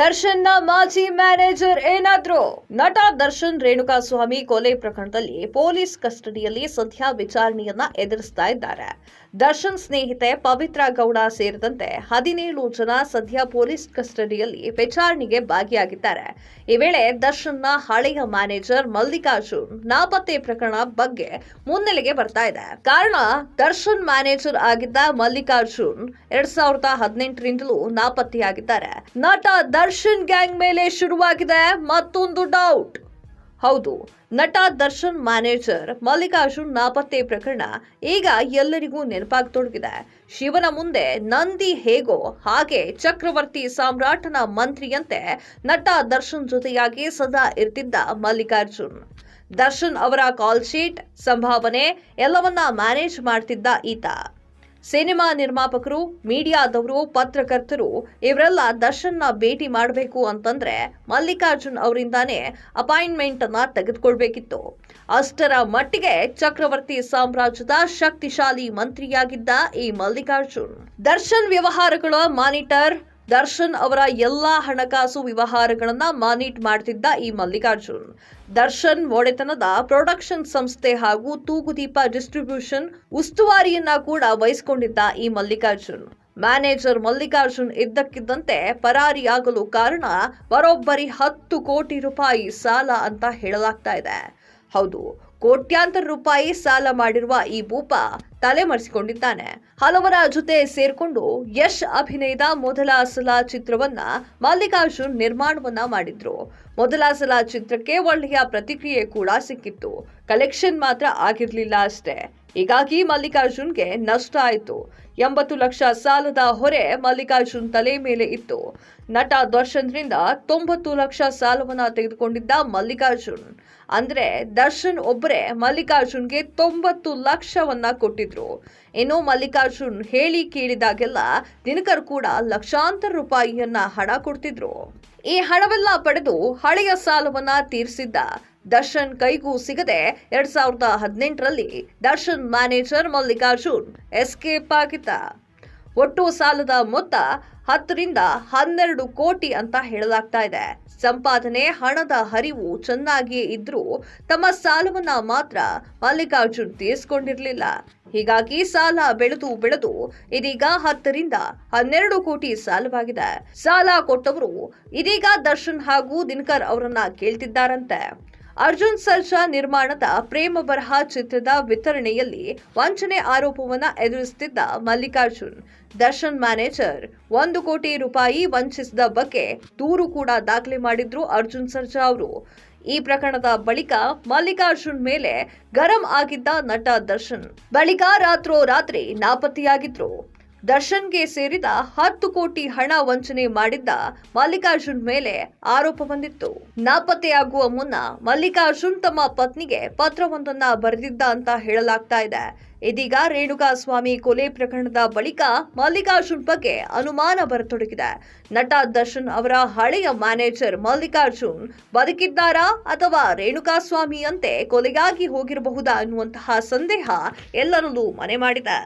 ದರ್ಶನ್ನ ಮಾಜಿ ಮ್ಯಾನೇಜರ್ ಏನಾದ್ರು ನಟ ದರ್ಶನ್ ಸ್ವಾಮಿ ಕೊಲೆ ಪ್ರಕರಣದಲ್ಲಿ ಪೊಲೀಸ್ ಕಸ್ಟಡಿಯಲ್ಲಿ ಸದ್ಯ ವಿಚಾರಣೆಯನ್ನ ಎದುರಿಸ್ತಾ ಇದ್ದಾರೆ ದರ್ಶನ್ ಸ್ನೇಹಿತೆ ಪವಿತ್ರ ಗೌಡ ಸೇರಿದಂತೆ ಹದಿನೇಳು ಜನ ಸದ್ಯ ಪೊಲೀಸ್ ಕಸ್ಟಡಿಯಲ್ಲಿ ವಿಚಾರಣೆಗೆ ಭಾಗಿಯಾಗಿದ್ದಾರೆ ಈ ವೇಳೆ ದರ್ಶನ್ನ ಹಳೆಯ ಮ್ಯಾನೇಜರ್ ಮಲ್ಲಿಕಾರ್ಜುನ್ ನಾಪತ್ತೆ ಪ್ರಕರಣ ಬಗ್ಗೆ ಮುನ್ನೆಲೆಗೆ ಬರ್ತಾ ಇದೆ ಕಾರಣ ದರ್ಶನ್ ಮ್ಯಾನೇಜರ್ ಆಗಿದ್ದ ಮಲ್ಲಿಕಾರ್ಜುನ್ ಎರಡ್ ಸಾವಿರದ ಹದಿನೆಂಟರಿಂದಲೂ ನಾಪತ್ತೆಯಾಗಿದ್ದಾರೆ ನಟ ದರ್ಶನ್ ಗ್ಯಾಂಗ್ ಮೇಲೆ ಶುರುವಾಗಿದೆ ಮತ್ತೊಂದು ಡೌಟ್ ಹೌದು ನಟ ದರ್ಶನ್ ಮ್ಯಾನೇಜರ್ ಮಲ್ಲಿಕಾರ್ಜುನ್ ನಾಪತ್ತೆ ಪ್ರಕರಣ ಈಗ ಎಲ್ಲರಿಗೂ ನೆನಪಾಗತೊಡಗಿದೆ ಶಿವನ ಮುಂದೆ ನಂದಿ ಹೇಗೋ ಹಾಗೆ ಚಕ್ರವರ್ತಿ ಸಾಮ್ರಾಟನ ಮಂತ್ರಿಯಂತೆ ನಟ ದರ್ಶನ್ ಜೊತೆಯಾಗಿ ಸದಾ ಇರ್ತಿದ್ದ ಮಲ್ಲಿಕಾರ್ಜುನ್ ದರ್ಶನ್ ಅವರ ಕಾಲ್ ಶೀಟ್ ಸಂಭಾವನೆ ಎಲ್ಲವನ್ನ ಮ್ಯಾನೇಜ್ ಮಾಡ್ತಿದ್ದ ಈತ ಸಿನಿಮಾ ನಿರ್ಮಾಪಕರು ಮೀಡಿಯಾದವರು ಪತ್ರಕರ್ತರು ಇವರೆಲ್ಲ ದರ್ಶನ್ನ ಭೇಟಿ ಮಾಡಬೇಕು ಅಂತಂದ್ರೆ ಮಲ್ಲಿಕಾರ್ಜುನ್ ಅವರಿಂದಾನೇ ಅಪಾಯಿಂಟ್ಮೆಂಟ್ ಅನ್ನ ತೆಗೆದುಕೊಳ್ಬೇಕಿತ್ತು ಅಷ್ಟರ ಮಟ್ಟಿಗೆ ಚಕ್ರವರ್ತಿ ಸಾಮ್ರಾಜ್ಯದ ಶಕ್ತಿಶಾಲಿ ಮಂತ್ರಿಯಾಗಿದ್ದ ಈ ಮಲ್ಲಿಕಾರ್ಜುನ್ ದರ್ಶನ್ ವ್ಯವಹಾರಗಳ ಮಾನಿಟರ್ ದರ್ಶನ್ ಅವರ ಎಲ್ಲಾ ಹಣಕಾಸು ವ್ಯವಹಾರಗಳನ್ನು ಮಾನಿಟ್ ಮಾಡ್ತಿದ್ದ ಈ ಮಲ್ಲಿಕಾರ್ಜುನ್ ದರ್ಶನ್ ಒಡೆತನದ ಪ್ರೊಡಕ್ಷನ್ ಸಂಸ್ಥೆ ಹಾಗೂ ತೂಗುದೀಪ ಡಿಸ್ಟ್ರಿಬ್ಯೂಷನ್ ಉಸ್ತುವಾರಿಯನ್ನ ಕೂಡ ವಹಿಸಿಕೊಂಡಿದ್ದ ಈ ಮಲ್ಲಿಕಾರ್ಜುನ್ ಮ್ಯಾನೇಜರ್ ಮಲ್ಲಿಕಾರ್ಜುನ್ ಇದ್ದಕ್ಕಿದ್ದಂತೆ ಪರಾರಿಯಾಗಲು ಕಾರಣ ಬರೋಬ್ಬರಿ ಹತ್ತು ಕೋಟಿ ರೂಪಾಯಿ ಸಾಲ ಅಂತ ಹೇಳಲಾಗ್ತಾ ಇದೆ ಹೌದು ಕೋಟ್ಯಾಂತರ ರೂಪಾಯಿ ಸಾಲ ಮಾಡಿರುವ ಈ ಭೂಪ ತಲೆ ಮರೆಸಿಕೊಂಡಿದ್ದಾನೆ ಹಲವರ ಜೊತೆ ಸೇರ್ಕೊಂಡು ಯಶ್ ಅಭಿನಯದ ಮೊದಲ ಸಲ ಚಿತ್ರವನ್ನ ಮಲ್ಲಿಕಾರ್ಜುನ್ ನಿರ್ಮಾಣವನ್ನ ಮಾಡಿದ್ರು ಮೊದಲ ಸಲ ಚಿತ್ರಕ್ಕೆ ಒಳ್ಳೆಯ ಪ್ರತಿಕ್ರಿಯೆ ಕೂಡ ಸಿಕ್ಕಿತ್ತು ಕಲೆಕ್ಷನ್ ಮಾತ್ರ ಆಗಿರ್ಲಿಲ್ಲ ಅಷ್ಟೇ ಹೀಗಾಗಿ ಮಲ್ಲಿಕಾರ್ಜುನ್ಗೆ ನಷ್ಟ ಆಯಿತು ಎಂಬತ್ತು ಲಕ್ಷ ಸಾಲದ ಹೊರೆ ಮಲ್ಲಿಕಾರ್ಜುನ್ ತಲೆ ಮೇಲೆ ಇತ್ತು ನಟ ದರ್ಶನ್ ರಿಂದ ತೊಂಬತ್ತು ಲಕ್ಷ ಸಾಲವನ್ನ ತೆಗೆದುಕೊಂಡಿದ್ದ ಮಲ್ಲಿಕಾರ್ಜುನ್ ಅಂದ್ರೆ ದರ್ಶನ್ ಒಬ್ಬರೇ ಮಲ್ಲಿಕಾರ್ಜುನ್ಗೆ ತೊಂಬತ್ತು ಲಕ್ಷವನ್ನ ಕೊಟ್ಟಿದ್ರು ಹೇಳಿದ್ರು ಇನ್ನು ಮಲ್ಲಿಕಾರ್ಜುನ್ ಹೇಳಿ ಕೇಳಿದಾಗೆಲ್ಲ ದಿನಕರ್ ಕೂಡ ಲಕ್ಷಾಂತರ ರೂಪಾಯಿಯನ್ನ ಹಣ ಕೊಡ್ತಿದ್ರು ಈ ಹಣವೆಲ್ಲ ಪಡೆದು ಹಳೆಯ ಸಾಲವನ್ನ ತೀರಿಸಿದ್ದ ದರ್ಶನ್ ಕೈಗೂ ಸಿಗದೆ ಎರಡ್ ಸಾವಿರದ ಹದಿನೆಂಟರಲ್ಲಿ ದರ್ಶನ್ ಮ್ಯಾನೇಜರ್ ಮಲ್ಲಿಕಾರ್ಜುನ್ ಎಸ್ಕೇಪ್ ಆಗಿದ್ದ ಒಟ್ಟು ಸಾಲದ ಮೊತ್ತ ಹತ್ತರಿಂದ ಹನ್ನೆರಡು ಕೋಟಿ ಅಂತ ಹೇಳಲಾಗ್ತಾ ಇದೆ ಸಂಪಾದನೆ ಹಣದ ಹರಿವು ಚೆನ್ನಾಗಿಯೇ ಇದ್ರೂ ತಮ್ಮ ಸಾಲವನ್ನ ಮಾತ್ರ ಮಲ್ಲಿಕಾರ್ಜುನ್ ತೀರಿಸಿಕೊಂಡಿರಲಿಲ್ಲ ಹೀಗಾಗಿ ಸಾಲ ಬೆಳೆದು ಬೆಳೆದು ಇದೀಗ ಹತ್ತರಿಂದ ಹನ್ನೆರಡು ಕೋಟಿ ಸಾಲವಾಗಿದೆ ಸಾಲ ಕೊಟ್ಟವರು ಇದೀಗ ದರ್ಶನ್ ಹಾಗೂ ದಿನಕರ್ ಅವರನ್ನ ಕೇಳ್ತಿದ್ದಾರಂತೆ ಅರ್ಜುನ್ ಸರ್ಜಾ ನಿರ್ಮಾಣದ ಪ್ರೇಮ ಬರಹ ಚಿತ್ರದ ವಿತರಣೆಯಲ್ಲಿ ವಂಚನೆ ಆರೋಪವನ್ನು ಎದುರಿಸುತ್ತಿದ್ದ ಮಲ್ಲಿಕಾರ್ಜುನ್ ದರ್ಶನ್ ಮ್ಯಾನೇಜರ್ ಒಂದು ಕೋಟಿ ರೂಪಾಯಿ ವಂಚಿಸಿದ ಬಗ್ಗೆ ದೂರು ಕೂಡ ದಾಖಲೆ ಮಾಡಿದ್ರು ಅರ್ಜುನ್ ಸರ್ಜಾ ಅವರು ಈ ಪ್ರಕರಣದ ಬಳಿಕ ಮಲ್ಲಿಕಾರ್ಜುನ್ ಮೇಲೆ ಗರಂ ಆಗಿದ್ದ ನಟ ದರ್ಶನ್ ಬಳಿಕ ರಾತ್ರೋ ರಾತ್ರಿ ನಾಪತ್ತೆಯಾಗಿದ್ರು ದರ್ಶನ್ಗೆ ಸೇರಿದ ಹತ್ತು ಕೋಟಿ ಹಣ ವಂಚನೆ ಮಾಡಿದ್ದ ಮಲ್ಲಿಕಾರ್ಜುನ್ ಮೇಲೆ ಆರೋಪ ಬಂದಿತ್ತು ನಾಪತ್ತೆಯಾಗುವ ಮುನ್ನ ಮಲ್ಲಿಕಾರ್ಜುನ್ ತಮ್ಮ ಪತ್ನಿಗೆ ಪತ್ರವೊಂದನ್ನ ಬರೆದಿದ್ದ ಅಂತ ಹೇಳಲಾಗ್ತಾ ಇದೆ ಇದೀಗ ರೇಣುಕಾಸ್ವಾಮಿ ಕೊಲೆ ಪ್ರಕರಣದ ಬಳಿಕ ಮಲ್ಲಿಕಾರ್ಜುನ್ ಬಗ್ಗೆ ಅನುಮಾನ ಬರತೊಡಗಿದೆ ನಟ ದರ್ಶನ್ ಅವರ ಹಳೆಯ ಮ್ಯಾನೇಜರ್ ಮಲ್ಲಿಕಾರ್ಜುನ್ ಬದುಕಿದ್ದಾರಾ ಅಥವಾ ರೇಣುಕಾಸ್ವಾಮಿಯಂತೆ ಸ್ವಾಮಿಯಂತೆ ಕೊಲೆಗಾಗಿ ಹೋಗಿರಬಹುದಾ ಅನ್ನುವಂತಹ ಸಂದೇಹ ಎಲ್ಲರಲ್ಲೂ ಮನೆ ಮಾಡಿದೆ